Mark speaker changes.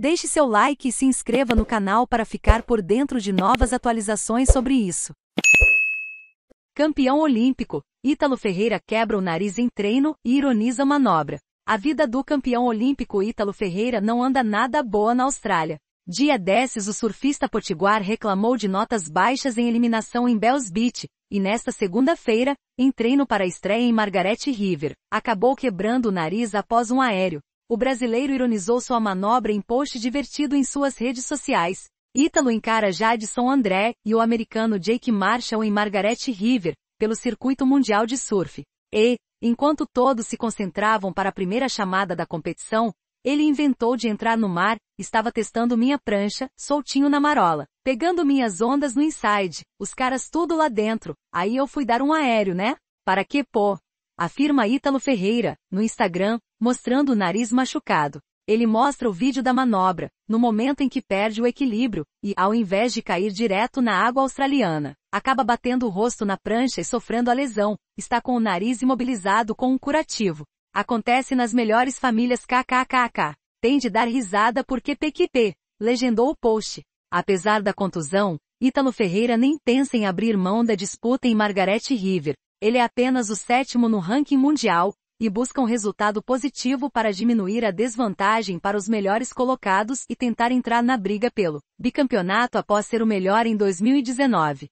Speaker 1: Deixe seu like e se inscreva no canal para ficar por dentro de novas atualizações sobre isso. Campeão olímpico, Ítalo Ferreira quebra o nariz em treino e ironiza manobra. A vida do campeão olímpico Ítalo Ferreira não anda nada boa na Austrália. Dia desses o surfista potiguar reclamou de notas baixas em eliminação em Bells Beach, e nesta segunda-feira, em treino para a estreia em Margaret River, acabou quebrando o nariz após um aéreo. O brasileiro ironizou sua manobra em post divertido em suas redes sociais. Ítalo encara Jadson André e o americano Jake Marshall em Margaret River, pelo circuito mundial de surf. E, enquanto todos se concentravam para a primeira chamada da competição, ele inventou de entrar no mar, estava testando minha prancha, soltinho na marola, pegando minhas ondas no inside, os caras tudo lá dentro, aí eu fui dar um aéreo, né? Para que pô? Afirma Ítalo Ferreira, no Instagram, mostrando o nariz machucado. Ele mostra o vídeo da manobra, no momento em que perde o equilíbrio, e, ao invés de cair direto na água australiana, acaba batendo o rosto na prancha e sofrendo a lesão, está com o nariz imobilizado com um curativo. Acontece nas melhores famílias kkkk. Tem de dar risada porque PQP, legendou o post. Apesar da contusão, Ítalo Ferreira nem pensa em abrir mão da disputa em Margaret River. Ele é apenas o sétimo no ranking mundial, e buscam resultado positivo para diminuir a desvantagem para os melhores colocados e tentar entrar na briga pelo bicampeonato após ser o melhor em 2019.